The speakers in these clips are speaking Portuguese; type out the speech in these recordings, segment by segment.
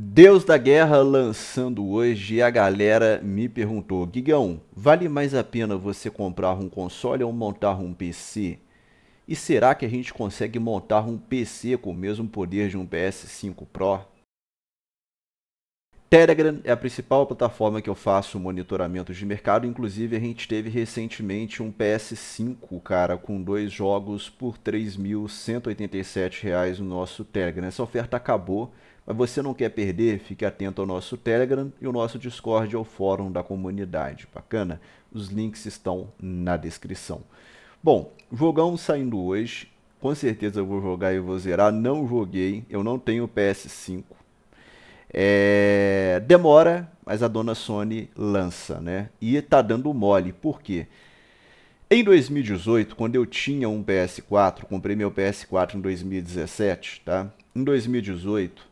Deus da Guerra lançando hoje e a galera me perguntou: Guigão, vale mais a pena você comprar um console ou montar um PC? E será que a gente consegue montar um PC com o mesmo poder de um PS5 Pro? Telegram é a principal plataforma que eu faço monitoramento de mercado. Inclusive, a gente teve recentemente um PS5, cara, com dois jogos por R$ 3.187 no nosso Telegram. Essa oferta acabou, mas você não quer perder? Fique atento ao nosso Telegram e o nosso Discord é o fórum da comunidade. Bacana? Os links estão na descrição. Bom, jogão saindo hoje. Com certeza eu vou jogar e vou zerar. Não joguei, eu não tenho PS5. É, demora, mas a dona Sony lança, né? E tá dando mole. Por quê? Em 2018, quando eu tinha um PS4, comprei meu PS4 em 2017, tá? Em 2018,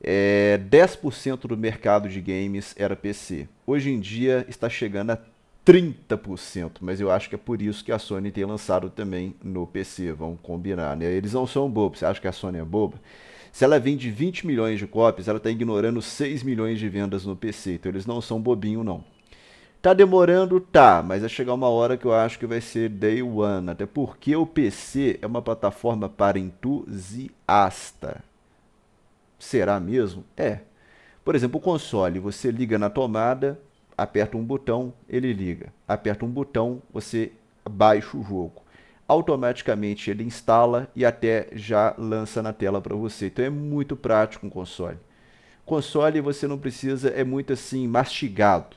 é, 10% do mercado de games era PC. Hoje em dia está chegando a 30%, mas eu acho que é por isso que a Sony tem lançado também no PC, vamos combinar, né? Eles não são bobos, você acha que a Sony é boba? Se ela vende 20 milhões de cópias, ela está ignorando 6 milhões de vendas no PC. Então eles não são bobinho, não. Tá demorando? Tá, mas vai chegar uma hora que eu acho que vai ser day one. Até porque o PC é uma plataforma para entusiasta. Será mesmo? É. Por exemplo, o console, você liga na tomada, aperta um botão, ele liga. Aperta um botão, você baixa o jogo automaticamente ele instala e até já lança na tela para você. Então é muito prático um console. Console você não precisa, é muito assim, mastigado.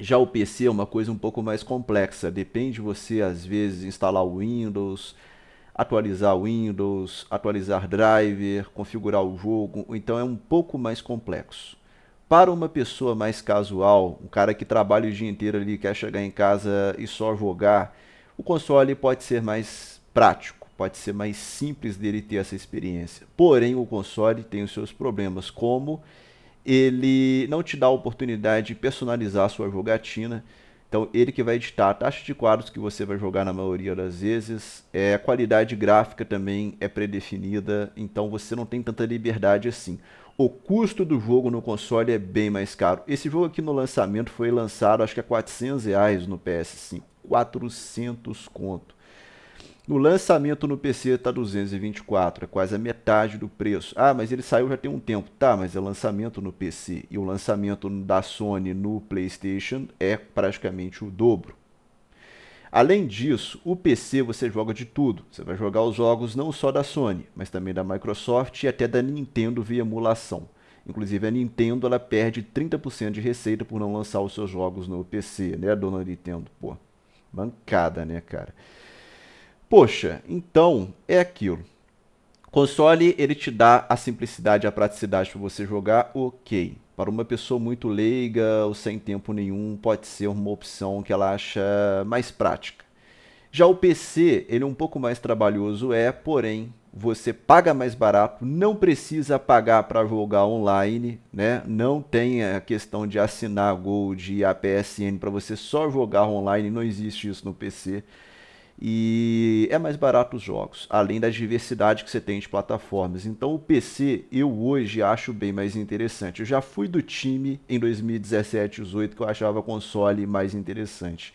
Já o PC é uma coisa um pouco mais complexa, depende você às vezes instalar o Windows, atualizar o Windows, atualizar driver, configurar o jogo, então é um pouco mais complexo. Para uma pessoa mais casual, um cara que trabalha o dia inteiro ali, quer chegar em casa e só jogar, o console pode ser mais prático, pode ser mais simples dele ter essa experiência. Porém, o console tem os seus problemas, como ele não te dá a oportunidade de personalizar a sua jogatina. Então, ele que vai editar a taxa de quadros que você vai jogar na maioria das vezes, é, a qualidade gráfica também é predefinida, então você não tem tanta liberdade assim. O custo do jogo no console é bem mais caro. Esse jogo aqui no lançamento foi lançado acho que a 400 reais no PS5. 400 conto. No lançamento no PC está 224, é quase a metade do preço. Ah, mas ele saiu já tem um tempo. Tá, mas é lançamento no PC. E o lançamento da Sony no PlayStation é praticamente o dobro. Além disso, o PC você joga de tudo. Você vai jogar os jogos não só da Sony, mas também da Microsoft e até da Nintendo via emulação. Inclusive a Nintendo ela perde 30% de receita por não lançar os seus jogos no PC, né, dona Nintendo? Pô. Bancada, né, cara? Poxa, então é aquilo. Console, ele te dá a simplicidade e a praticidade para você jogar, ok. Para uma pessoa muito leiga ou sem tempo nenhum, pode ser uma opção que ela acha mais prática. Já o PC, ele é um pouco mais trabalhoso, é, porém, você paga mais barato, não precisa pagar para jogar online, né? Não tem a questão de assinar Gold e APSN para você só jogar online, não existe isso no PC. E é mais barato os jogos, além da diversidade que você tem de plataformas. Então o PC eu hoje acho bem mais interessante. Eu já fui do time em 2017 2018 que eu achava console mais interessante.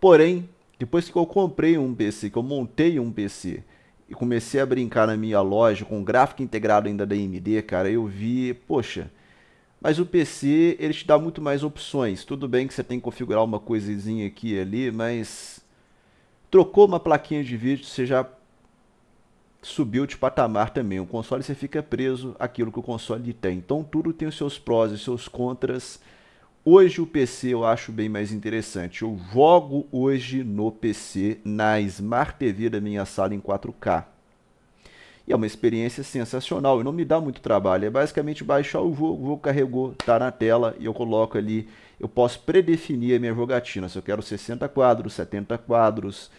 Porém, depois que eu comprei um PC, que eu montei um PC, e comecei a brincar na minha loja com gráfico integrado ainda da AMD, cara, eu vi, poxa, mas o PC ele te dá muito mais opções. Tudo bem que você tem que configurar uma coisinha aqui e ali, mas trocou uma plaquinha de vídeo, você já subiu de patamar também. O console você fica preso àquilo que o console tem. Então tudo tem os seus prós e seus contras. Hoje o PC eu acho bem mais interessante. Eu jogo hoje no PC, na Smart TV da minha sala em 4K. E é uma experiência sensacional, e não me dá muito trabalho. É basicamente baixar o jogo, o jogo carregou, tá na tela, e eu coloco ali, eu posso predefinir a minha jogatina. Se eu quero 60 quadros, 70 quadros,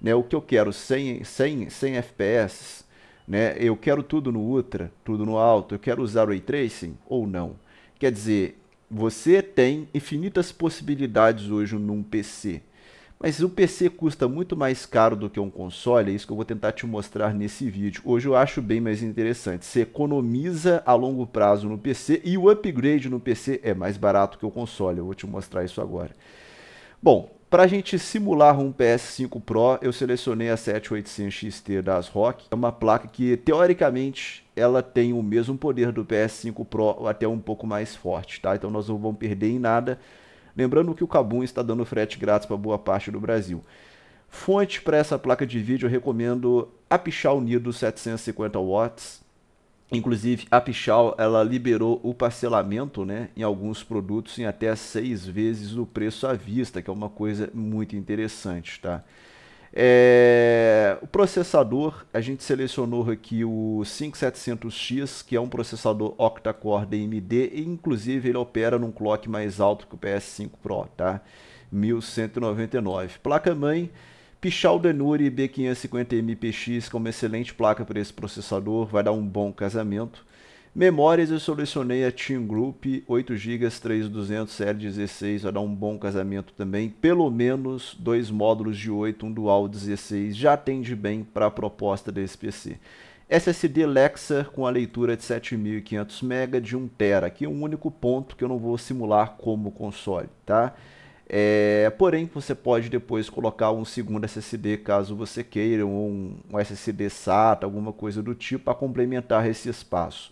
né, o que eu quero, 100, 100, 100 FPS, né, eu quero tudo no ultra, tudo no alto, eu quero usar o ray tracing ou não. Quer dizer, você tem infinitas possibilidades hoje num PC. Mas o PC custa muito mais caro do que um console, é isso que eu vou tentar te mostrar nesse vídeo. Hoje eu acho bem mais interessante. Você economiza a longo prazo no PC e o upgrade no PC é mais barato que o console. Eu vou te mostrar isso agora. Bom, para a gente simular um PS5 Pro, eu selecionei a 7800XT das Rock, É uma placa que, teoricamente, ela tem o mesmo poder do PS5 Pro, até um pouco mais forte, tá? Então nós não vamos perder em nada. Lembrando que o Kabum está dando frete grátis para boa parte do Brasil. Fonte para essa placa de vídeo, eu recomendo a Pichal Nido 750 watts. Inclusive, a Pichal ela liberou o parcelamento né, em alguns produtos em até seis vezes o preço à vista, que é uma coisa muito interessante. Tá? É... o processador, a gente selecionou aqui o 5700X, que é um processador octa-core da AMD, e inclusive ele opera num clock mais alto que o PS5 Pro, tá? 1199. Placa-mãe, Pichal Denuri B550MPX com uma excelente placa para esse processador, vai dar um bom casamento. Memórias eu solucionei a Team Group, 8 GB 3200 L16, vai dar um bom casamento também. Pelo menos dois módulos de 8, um dual 16, já atende bem para a proposta desse PC. SSD Lexar com a leitura de 7500 MB de 1 TB, aqui é um único ponto que eu não vou simular como console, tá? É, porém, você pode depois colocar um segundo SSD caso você queira, ou um, um SSD SATA, alguma coisa do tipo, para complementar esse espaço.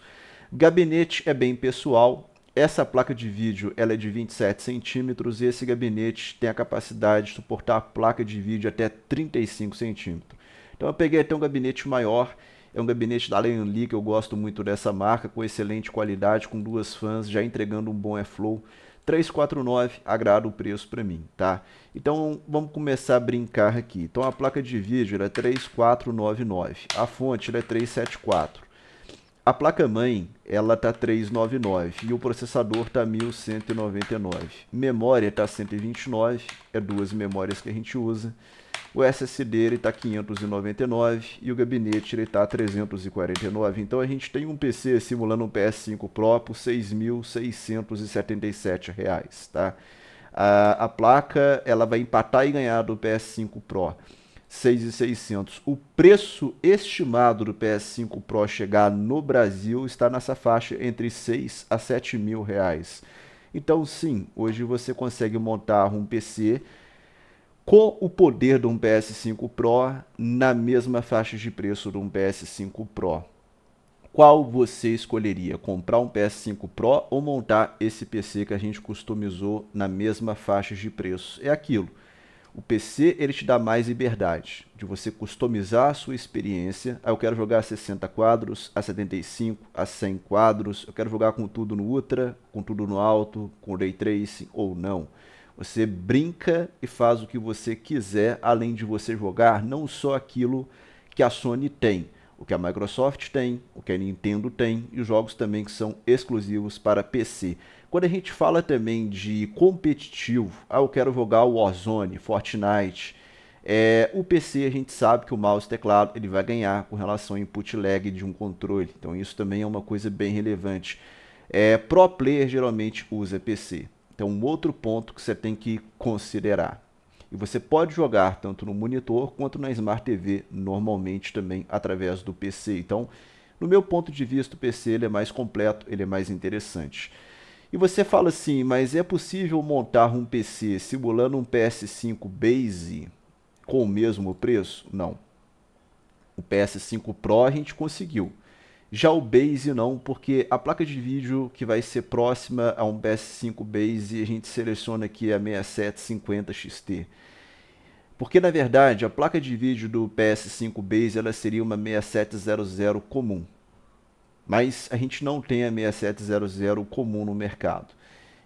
Gabinete é bem pessoal. Essa placa de vídeo ela é de 27 centímetros e esse gabinete tem a capacidade de suportar a placa de vídeo até 35 centímetros. Então eu peguei até um gabinete maior é um gabinete da Leonli que eu gosto muito dessa marca, com excelente qualidade, com duas fãs, já entregando um bom airflow 349 agrada o preço para mim, tá? Então vamos começar a brincar aqui. Então a placa de vídeo é 3499, a fonte é 374. A placa mãe, ela tá 399 e o processador tá 1199. Memória tá 129, é duas memórias que a gente usa. O SSD ele está 599 e o gabinete ele está 349. Então a gente tem um PC simulando um PS5 Pro por 6.677 reais, tá? A, a, placa ela vai empatar e ganhar do PS5 Pro 6.600. O preço estimado do PS5 Pro chegar no Brasil está nessa faixa entre 6 a 7 mil reais. Então sim, hoje você consegue montar um PC com o poder de um PS5 Pro na mesma faixa de preço de um PS5 Pro. Qual você escolheria? Comprar um PS5 Pro ou montar esse PC que a gente customizou na mesma faixa de preço? É aquilo. O PC ele te dá mais liberdade de você customizar a sua experiência. Ah, eu quero jogar a 60 quadros, a 75, a 100 quadros. Eu quero jogar com tudo no ultra, com tudo no alto, com ray tracing ou não. Você brinca e faz o que você quiser, além de você jogar não só aquilo que a Sony tem, o que a Microsoft tem, o que a Nintendo tem e os jogos também que são exclusivos para PC. Quando a gente fala também de competitivo, ah, eu quero jogar Warzone, Fortnite, é, o PC a gente sabe que o mouse e teclado ele vai ganhar com relação ao input lag de um controle, então isso também é uma coisa bem relevante. É, pro player geralmente usa PC. Então, um outro ponto que você tem que considerar. E você pode jogar tanto no monitor quanto na Smart TV, normalmente também através do PC. Então, no meu ponto de vista, o PC ele é mais completo, ele é mais interessante. E você fala assim, mas é possível montar um PC simulando um PS5 Base com o mesmo preço? Não. O PS5 Pro a gente conseguiu. Já o Base não, porque a placa de vídeo que vai ser próxima a um PS5 Base, a gente seleciona aqui a 6750 XT. Porque na verdade a placa de vídeo do PS5 Base ela seria uma 6700 comum. Mas a gente não tem a 6700 comum no mercado.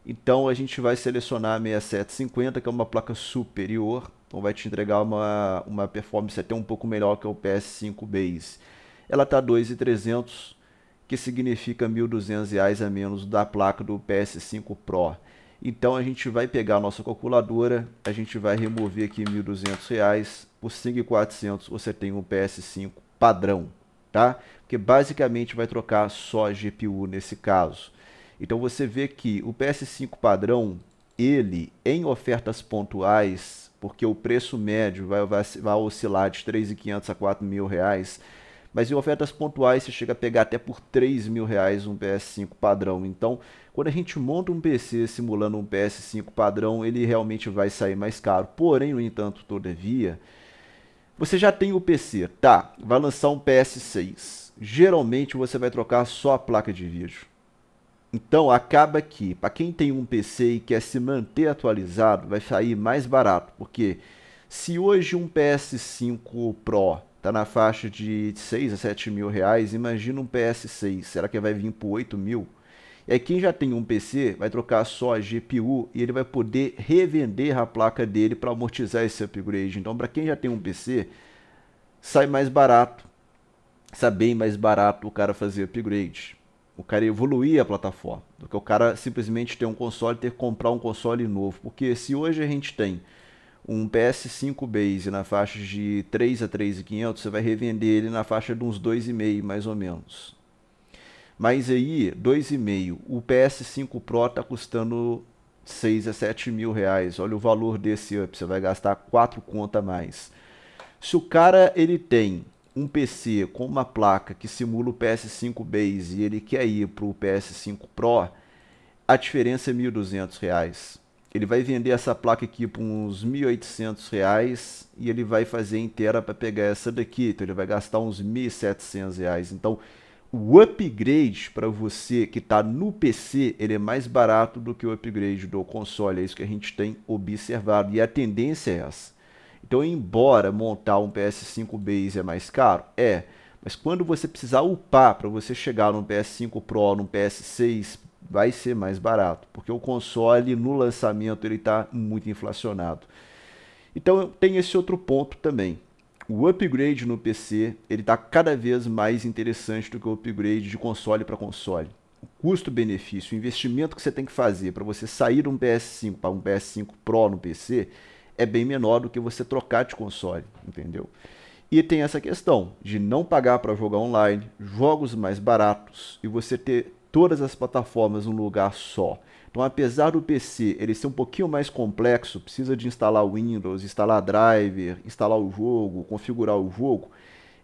Então a gente vai selecionar a 6750, que é uma placa superior, então vai te entregar uma, uma performance até um pouco melhor que o PS5 Base ela está 2,300, que significa R$ 1.200 a menos da placa do PS5 Pro. Então a gente vai pegar a nossa calculadora, a gente vai remover aqui R$ 1.200, por 5.400 você tem um PS5 padrão, tá? Porque basicamente vai trocar só GPU nesse caso. Então você vê que o PS5 padrão, ele em ofertas pontuais, porque o preço médio vai, vai, vai oscilar de R$ 3.500 a R$ 4.000, mas em ofertas pontuais você chega a pegar até por 3 mil reais um PS5 padrão. Então, quando a gente monta um PC simulando um PS5 padrão, ele realmente vai sair mais caro. Porém, no entanto, todavia, você já tem o PC, tá? Vai lançar um PS6. Geralmente você vai trocar só a placa de vídeo. Então acaba que, para quem tem um PC e quer se manter atualizado, vai sair mais barato, porque se hoje um PS5 Pro tá na faixa de 6 a 7 mil reais, imagina um PS6, será que vai vir por 8 mil? E aí quem já tem um PC vai trocar só a GPU e ele vai poder revender a placa dele para amortizar esse upgrade. Então para quem já tem um PC, sai mais barato, sai bem mais barato o cara fazer upgrade. O cara evoluir a plataforma, do que o cara simplesmente ter um console e ter que comprar um console novo. Porque se hoje a gente tem um PS5 Base na faixa de 3 a 3.500, você vai revender ele na faixa de uns 2,5 mais ou menos. Mas aí, 2,5, o PS5 Pro está custando 6 a 7 mil reais. Olha o valor desse up, você vai gastar 4 conta a mais. Se o cara ele tem um PC com uma placa que simula o PS5 Base e ele quer ir para o PS5 Pro, a diferença é 1.200 reais ele vai vender essa placa aqui por uns R$ 1.800 reais, e ele vai fazer inteira para pegar essa daqui, então ele vai gastar uns R$ 1.700. Reais. Então, o upgrade para você que está no PC, ele é mais barato do que o upgrade do console, é isso que a gente tem observado, e a tendência é essa. Então, embora montar um PS5 Base é mais caro, é, mas quando você precisar upar para você chegar no PS5 Pro, no PS6, vai ser mais barato, porque o console no lançamento ele está muito inflacionado. Então tem esse outro ponto também. O upgrade no PC ele está cada vez mais interessante do que o upgrade de console para console. O custo-benefício, o investimento que você tem que fazer para você sair de um PS5 para um PS5 Pro no PC é bem menor do que você trocar de console, entendeu? E tem essa questão de não pagar para jogar online, jogos mais baratos e você ter todas as plataformas num lugar só. Então, apesar do PC ele ser um pouquinho mais complexo, precisa de instalar Windows, instalar driver, instalar o jogo, configurar o jogo,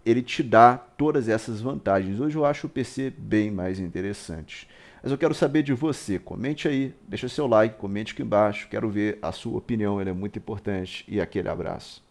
ele te dá todas essas vantagens. Hoje eu acho o PC bem mais interessante. Mas eu quero saber de você. Comente aí, deixa seu like, comente aqui embaixo. Quero ver a sua opinião, ela é muito importante. E aquele abraço.